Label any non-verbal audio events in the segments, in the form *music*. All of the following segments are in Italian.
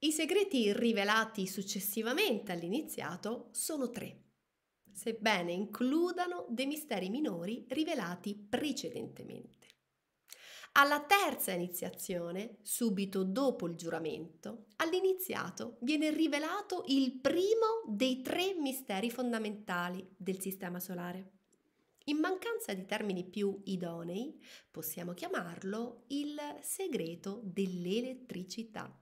I segreti rivelati successivamente all'iniziato sono tre, sebbene includano dei misteri minori rivelati precedentemente. Alla terza iniziazione, subito dopo il giuramento, all'iniziato viene rivelato il primo dei tre misteri fondamentali del Sistema Solare. In mancanza di termini più idonei, possiamo chiamarlo il segreto dell'elettricità.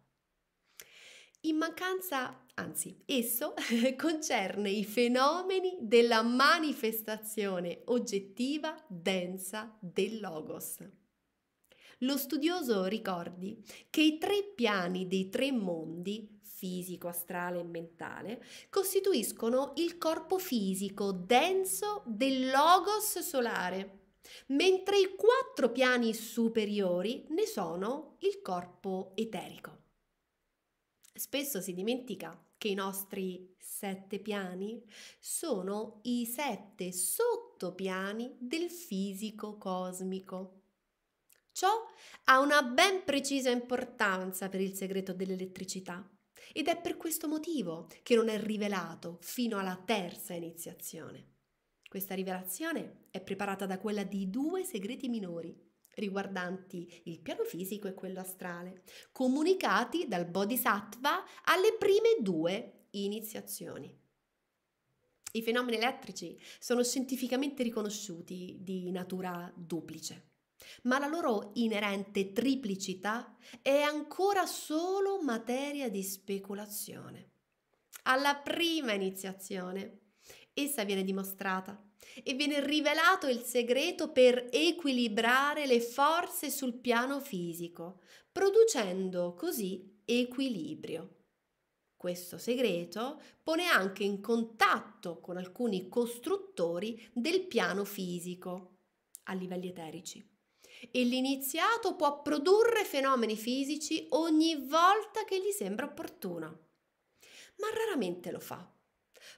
In mancanza, anzi, esso *laughs* concerne i fenomeni della manifestazione oggettiva densa del logos. Lo studioso ricordi che i tre piani dei tre mondi, fisico, astrale e mentale, costituiscono il corpo fisico denso del logos solare, mentre i quattro piani superiori ne sono il corpo eterico. Spesso si dimentica che i nostri sette piani sono i sette sottopiani del fisico cosmico. Ciò ha una ben precisa importanza per il segreto dell'elettricità ed è per questo motivo che non è rivelato fino alla terza iniziazione. Questa rivelazione è preparata da quella di due segreti minori, riguardanti il piano fisico e quello astrale, comunicati dal Bodhisattva alle prime due iniziazioni. I fenomeni elettrici sono scientificamente riconosciuti di natura duplice, ma la loro inerente triplicità è ancora solo materia di speculazione. Alla prima iniziazione, essa viene dimostrata e viene rivelato il segreto per equilibrare le forze sul piano fisico, producendo così equilibrio. Questo segreto pone anche in contatto con alcuni costruttori del piano fisico a livelli eterici e l'iniziato può produrre fenomeni fisici ogni volta che gli sembra opportuno, ma raramente lo fa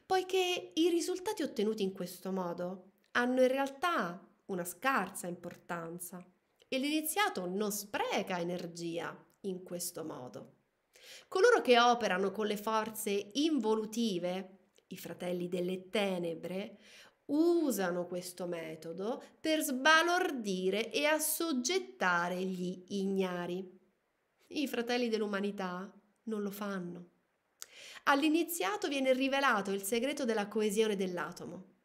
poiché i risultati ottenuti in questo modo hanno in realtà una scarsa importanza e l'iniziato non spreca energia in questo modo. Coloro che operano con le forze involutive, i fratelli delle tenebre, usano questo metodo per sbalordire e assoggettare gli ignari. I fratelli dell'umanità non lo fanno. All'iniziato viene rivelato il segreto della coesione dell'atomo.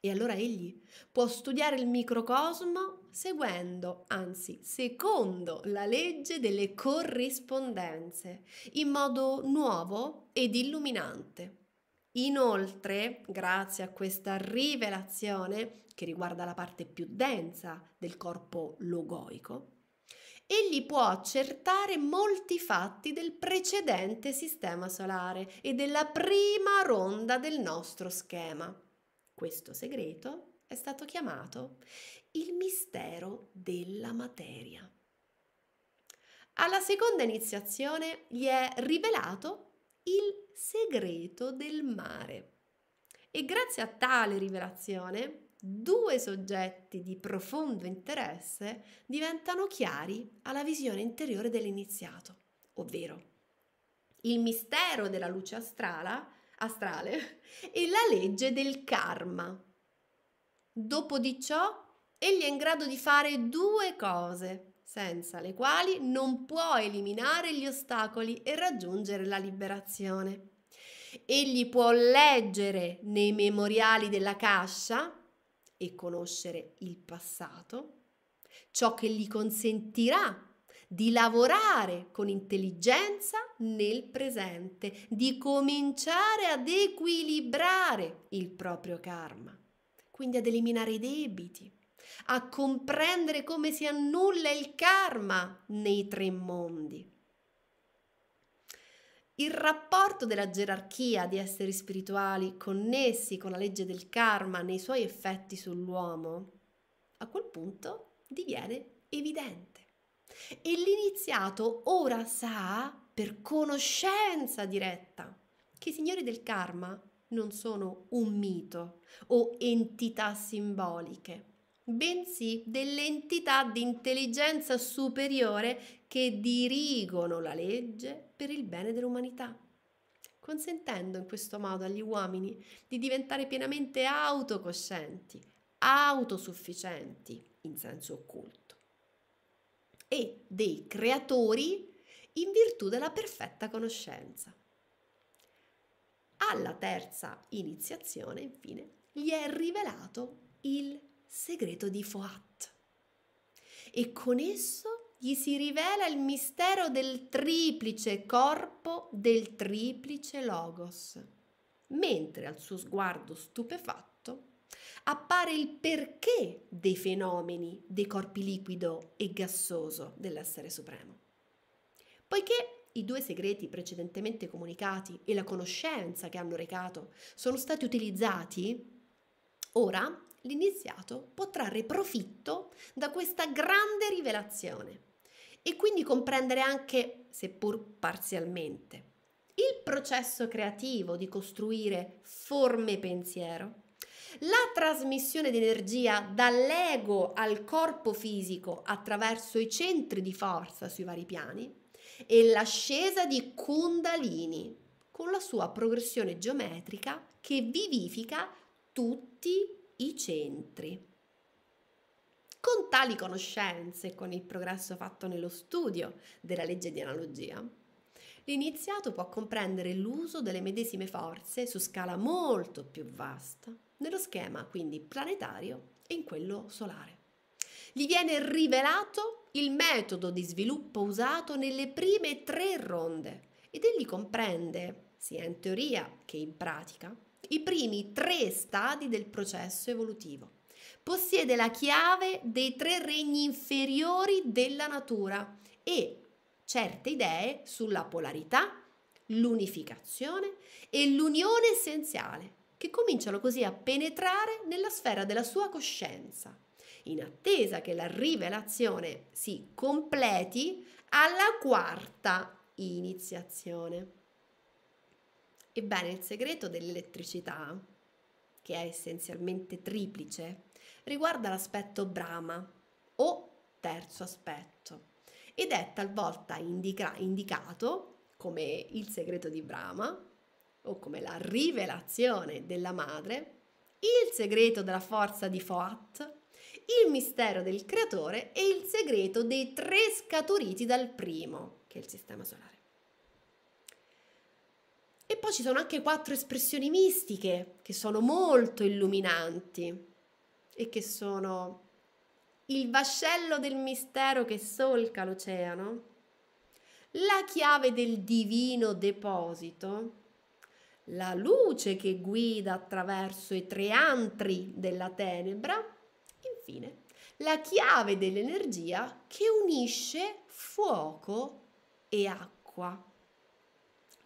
E allora egli può studiare il microcosmo seguendo, anzi secondo, la legge delle corrispondenze, in modo nuovo ed illuminante. Inoltre, grazie a questa rivelazione, che riguarda la parte più densa del corpo logoico, Egli può accertare molti fatti del precedente sistema solare e della prima ronda del nostro schema. Questo segreto è stato chiamato il mistero della materia. Alla seconda iniziazione gli è rivelato il segreto del mare. E grazie a tale rivelazione, due soggetti di profondo interesse diventano chiari alla visione interiore dell'iniziato, ovvero il mistero della luce astrala, astrale *laughs* e la legge del karma. Dopo di ciò, egli è in grado di fare due cose, senza le quali non può eliminare gli ostacoli e raggiungere la liberazione. Egli può leggere nei memoriali della cascia e conoscere il passato, ciò che gli consentirà di lavorare con intelligenza nel presente, di cominciare ad equilibrare il proprio karma, quindi ad eliminare i debiti, a comprendere come si annulla il karma nei tre mondi il rapporto della gerarchia di esseri spirituali connessi con la legge del karma nei suoi effetti sull'uomo, a quel punto diviene evidente. E l'iniziato ora sa, per conoscenza diretta, che i signori del karma non sono un mito o entità simboliche, bensì delle entità di intelligenza superiore che dirigono la legge per il bene dell'umanità, consentendo in questo modo agli uomini di diventare pienamente autocoscienti, autosufficienti in senso occulto e dei creatori in virtù della perfetta conoscenza. Alla terza iniziazione, infine, gli è rivelato il segreto di Foat e con esso gli si rivela il mistero del triplice corpo del triplice logos, mentre al suo sguardo stupefatto appare il perché dei fenomeni dei corpi liquido e gassoso dell'essere supremo. Poiché i due segreti precedentemente comunicati e la conoscenza che hanno recato sono stati utilizzati, ora l'iniziato può trarre profitto da questa grande rivelazione e quindi comprendere anche, seppur parzialmente, il processo creativo di costruire forme pensiero, la trasmissione di energia dall'ego al corpo fisico attraverso i centri di forza sui vari piani e l'ascesa di Kundalini con la sua progressione geometrica che vivifica tutti i centri. Con tali conoscenze e con il progresso fatto nello studio della legge di analogia, l'iniziato può comprendere l'uso delle medesime forze su scala molto più vasta, nello schema quindi planetario e in quello solare. Gli viene rivelato il metodo di sviluppo usato nelle prime tre ronde ed egli comprende, sia in teoria che in pratica, i primi tre stadi del processo evolutivo. Possiede la chiave dei tre regni inferiori della natura e certe idee sulla polarità, l'unificazione e l'unione essenziale, che cominciano così a penetrare nella sfera della sua coscienza. In attesa che la rivelazione si completi alla quarta iniziazione. Ebbene, il segreto dell'elettricità, che è essenzialmente triplice, riguarda l'aspetto Brahma o terzo aspetto ed è talvolta indica- indicato come il segreto di Brahma o come la rivelazione della madre, il segreto della forza di Foat, il mistero del creatore e il segreto dei tre scaturiti dal primo, che è il sistema solare. E poi ci sono anche quattro espressioni mistiche che sono molto illuminanti e che sono il vascello del mistero che solca l'oceano, la chiave del divino deposito, la luce che guida attraverso i tre antri della tenebra, infine la chiave dell'energia che unisce fuoco e acqua.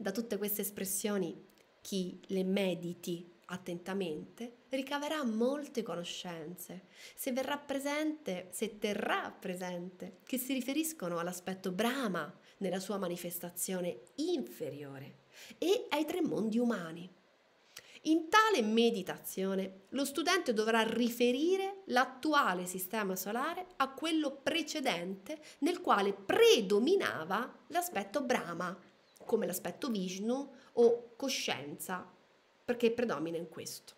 Da tutte queste espressioni, chi le mediti attentamente ricaverà molte conoscenze, se verrà presente, se terrà presente, che si riferiscono all'aspetto Brahma nella sua manifestazione inferiore e ai tre mondi umani. In tale meditazione lo studente dovrà riferire l'attuale sistema solare a quello precedente nel quale predominava l'aspetto Brahma, come l'aspetto Vishnu o coscienza, perché predomina in questo.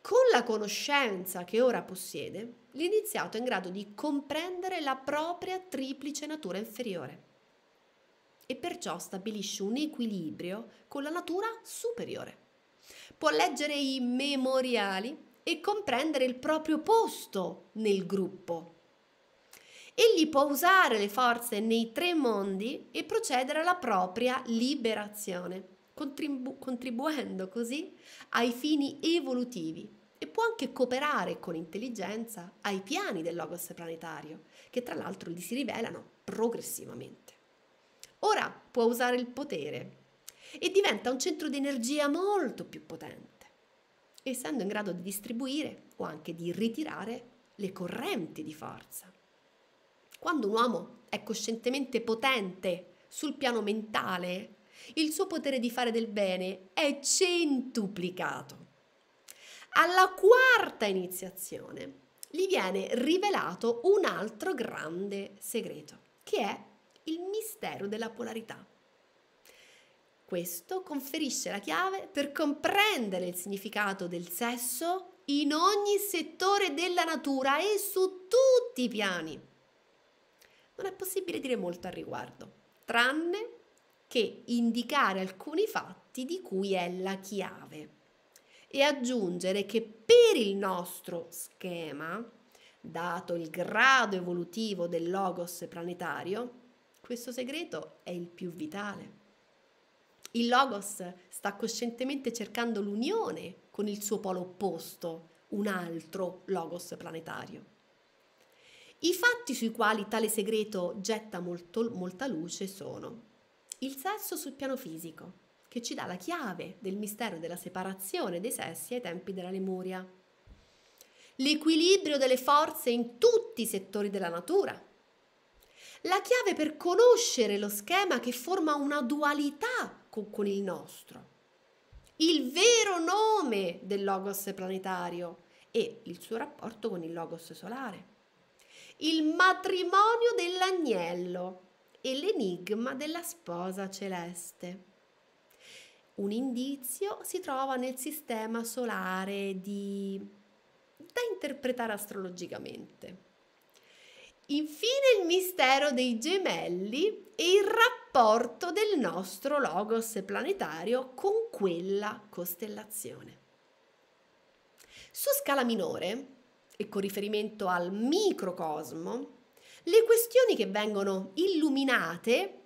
Con la conoscenza che ora possiede, l'iniziato è in grado di comprendere la propria triplice natura inferiore e perciò stabilisce un equilibrio con la natura superiore. Può leggere i memoriali e comprendere il proprio posto nel gruppo egli può usare le forze nei tre mondi e procedere alla propria liberazione, contribu- contribuendo così ai fini evolutivi e può anche cooperare con intelligenza ai piani del Logos planetario, che tra l'altro gli si rivelano progressivamente. Ora può usare il potere e diventa un centro di energia molto più potente, essendo in grado di distribuire o anche di ritirare le correnti di forza. Quando un uomo è coscientemente potente sul piano mentale, il suo potere di fare del bene è centuplicato. Alla quarta iniziazione gli viene rivelato un altro grande segreto, che è il mistero della polarità. Questo conferisce la chiave per comprendere il significato del sesso in ogni settore della natura e su tutti i piani non è possibile dire molto al riguardo, tranne che indicare alcuni fatti di cui è la chiave e aggiungere che per il nostro schema, dato il grado evolutivo del logos planetario, questo segreto è il più vitale. Il logos sta coscientemente cercando l'unione con il suo polo opposto, un altro logos planetario. I fatti sui quali tale segreto getta molto, molta luce sono il sesso sul piano fisico, che ci dà la chiave del mistero della separazione dei sessi ai tempi della Lemuria, l'equilibrio delle forze in tutti i settori della natura, la chiave per conoscere lo schema che forma una dualità con, con il nostro, il vero nome del logos planetario e il suo rapporto con il logos solare il matrimonio dell'agnello e l'enigma della sposa celeste. Un indizio si trova nel sistema solare di... da interpretare astrologicamente. Infine il mistero dei gemelli e il rapporto del nostro logos planetario con quella costellazione. Su scala minore, e con riferimento al microcosmo, le questioni che vengono illuminate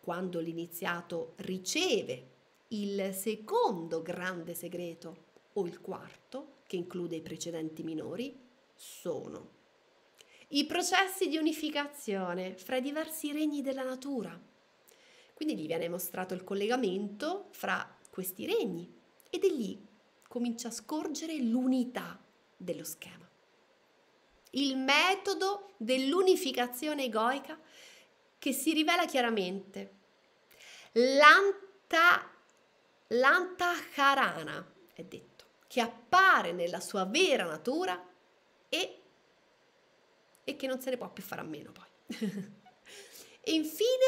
quando l'iniziato riceve il secondo grande segreto o il quarto, che include i precedenti minori, sono i processi di unificazione fra i diversi regni della natura. Quindi gli viene mostrato il collegamento fra questi regni ed è lì comincia a scorgere l'unità dello schema il metodo dell'unificazione egoica che si rivela chiaramente. L'anta, l'antaharana è detto, che appare nella sua vera natura e, e che non se ne può più fare a meno poi. *laughs* e infine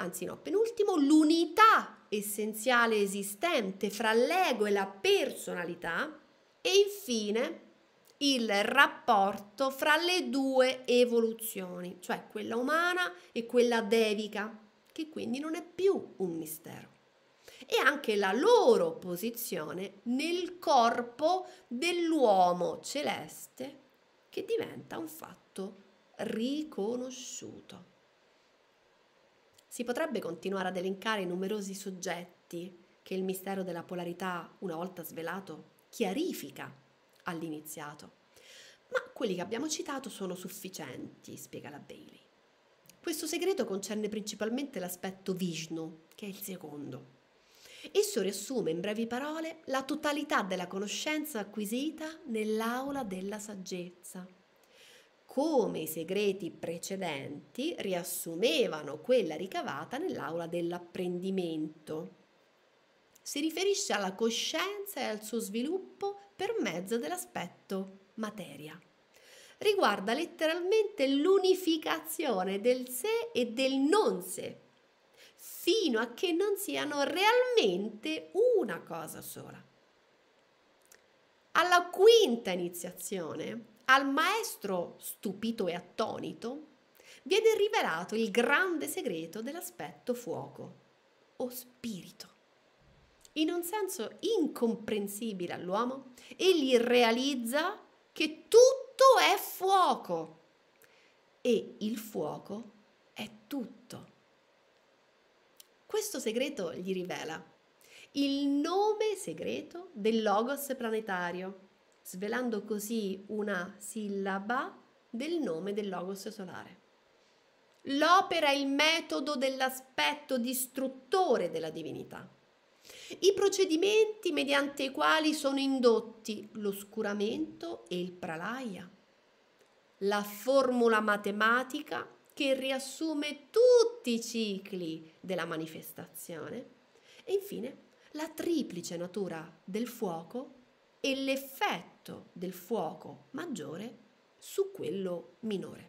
anzi no, penultimo, l'unità essenziale esistente fra l'ego e la personalità e infine il rapporto fra le due evoluzioni, cioè quella umana e quella devica, che quindi non è più un mistero. E anche la loro posizione nel corpo dell'uomo celeste che diventa un fatto riconosciuto. Si potrebbe continuare ad elencare i numerosi soggetti che il mistero della polarità, una volta svelato, chiarifica all'iniziato. Ma quelli che abbiamo citato sono sufficienti, spiega la Bailey. Questo segreto concerne principalmente l'aspetto Vishnu, che è il secondo. Esso riassume in brevi parole la totalità della conoscenza acquisita nell'aula della saggezza. Come i segreti precedenti riassumevano quella ricavata nell'aula dell'apprendimento. Si riferisce alla coscienza e al suo sviluppo per mezzo dell'aspetto materia. Riguarda letteralmente l'unificazione del sé e del non sé, fino a che non siano realmente una cosa sola. Alla quinta iniziazione, al maestro stupito e attonito, viene rivelato il grande segreto dell'aspetto fuoco o spirito in un senso incomprensibile all'uomo, egli realizza che tutto è fuoco e il fuoco è tutto. Questo segreto gli rivela il nome segreto del logos planetario, svelando così una sillaba del nome del logos solare. L'opera è il metodo dell'aspetto distruttore della divinità i procedimenti mediante i quali sono indotti l'oscuramento e il pralaya. La formula matematica che riassume tutti i cicli della manifestazione. E infine la triplice natura del fuoco e l'effetto del fuoco maggiore su quello minore.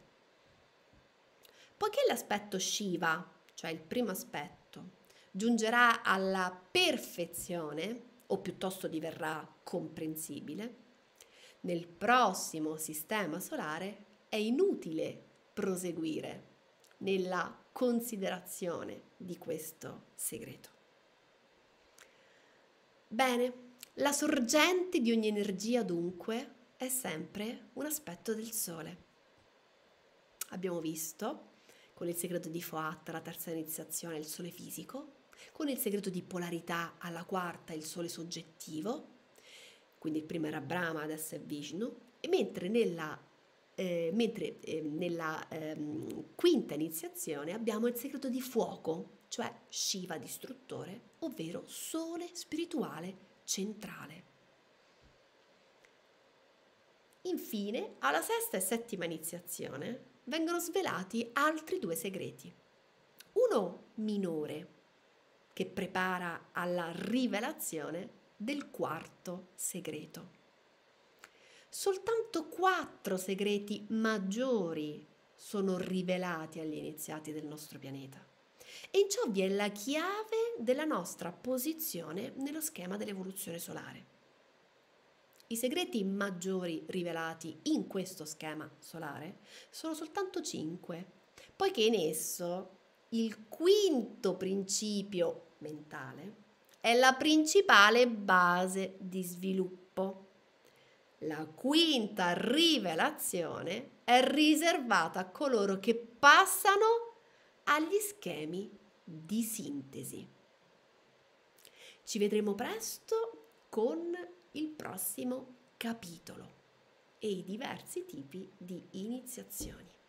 Poiché l'aspetto Shiva, cioè il primo aspetto, giungerà alla perfezione o piuttosto diverrà comprensibile, nel prossimo sistema solare è inutile proseguire nella considerazione di questo segreto. Bene, la sorgente di ogni energia dunque è sempre un aspetto del Sole. Abbiamo visto con il segreto di Foat, la terza iniziazione, il Sole fisico, con il segreto di polarità alla quarta il sole soggettivo, quindi il primo era Brahma, adesso è Vishnu, e mentre nella, eh, mentre, eh, nella eh, quinta iniziazione abbiamo il segreto di fuoco, cioè Shiva distruttore, ovvero sole spirituale centrale. Infine, alla sesta e settima iniziazione vengono svelati altri due segreti. Uno minore, che prepara alla rivelazione del quarto segreto. Soltanto quattro segreti maggiori sono rivelati agli iniziati del nostro pianeta. E in ciò vi è la chiave della nostra posizione nello schema dell'evoluzione solare. I segreti maggiori rivelati in questo schema solare sono soltanto cinque, poiché in esso il quinto principio mentale è la principale base di sviluppo. La quinta rivelazione è riservata a coloro che passano agli schemi di sintesi. Ci vedremo presto con il prossimo capitolo e i diversi tipi di iniziazioni.